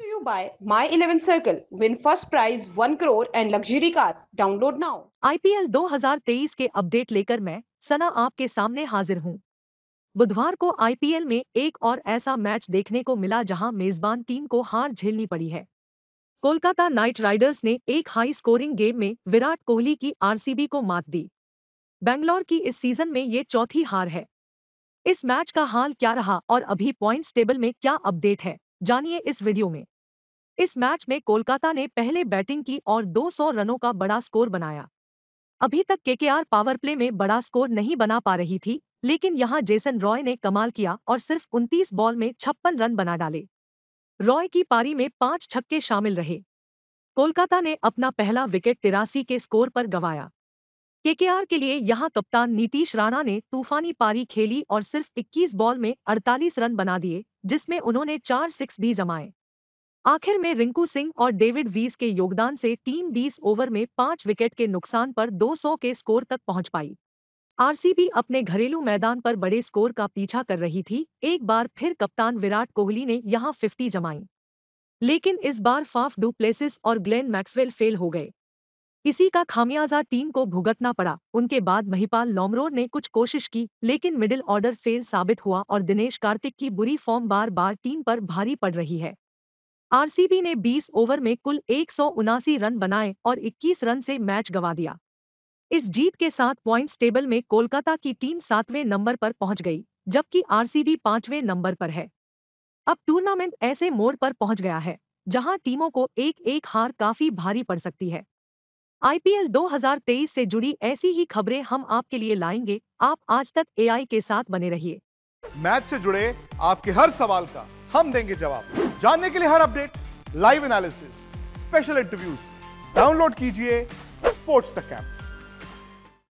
to you by My 11 Circle. Win first prize 1 crore and luxury car. Download now. IPL 2023 के update लेकर मैं सना आपके सामने हाजिर हूं। बुधवार को IPL में एक और ऐसा मैच देखने को मिला जहां मेजबान टीम को हार झेलनी पड़ी है कोलकाता नाइट राइडर्स ने एक हाई स्कोरिंग गेम में विराट कोहली की आरसीबी को मात दी बेंगलोर की इस सीजन में ये चौथी हार है इस मैच का हाल क्या रहा और अभी पॉइंट्स टेबल में क्या अपडेट है जानिए इस वीडियो में इस मैच में कोलकाता ने पहले बैटिंग की और 200 रनों का बड़ा स्कोर बनाया अभी तक केकेआर पावर प्ले में बड़ा स्कोर नहीं बना पा रही थी लेकिन यहां जेसन रॉय ने कमाल किया और सिर्फ 29 बॉल में छप्पन रन बना डाले रॉय की पारी में पांच छक्के शामिल रहे कोलकाता ने अपना पहला विकेट तिरासी के स्कोर पर गंवाया केकेआर के लिए यहां कप्तान नीतीश राणा ने तूफानी पारी खेली और सिर्फ 21 बॉल में 48 रन बना दिए जिसमें उन्होंने चार सिक्स भी जमाए आखिर में रिंकू सिंह और डेविड वीज के योगदान से टीम 20 ओवर में पांच विकेट के नुकसान पर 200 के स्कोर तक पहुंच पाई आरसीबी अपने घरेलू मैदान पर बड़े स्कोर का पीछा कर रही थी एक बार फिर कप्तान विराट कोहली ने यहां 50 जमाई लेकिन इस बार फाफ डू प्लेसिस और ग्लेन मैक्सवेल फेल हो गए इसी का खामियाजा टीम को भुगतना पड़ा उनके बाद महिपाल लॉमरोर ने कुछ कोशिश की लेकिन मिडिल ऑर्डर फेल साबित हुआ और दिनेश कार्तिक की बुरी फॉर्म बार बार टीम पर भारी पड़ रही है आरसीबी ने 20 ओवर में कुल एक रन बनाए और 21 रन से मैच गवा दिया इस जीत के साथ पॉइंट्स टेबल में कोलकाता की टीम सातवें नंबर पर पहुंच गई जबकि आरसीबी पांचवें नंबर पर है अब टूर्नामेंट ऐसे मोड़ पर पहुंच गया है जहां टीमों को एक एक हार काफी भारी पड़ सकती है आईपीएल 2023 से जुड़ी ऐसी ही खबरें हम आपके लिए लाएंगे आप आज तक ए के साथ बने रहिए मैच से जुड़े आपके हर सवाल का हम देंगे जवाब जानने के लिए हर update live analysis special interviews download कीजिए स्पोर्ट्स तक कैंप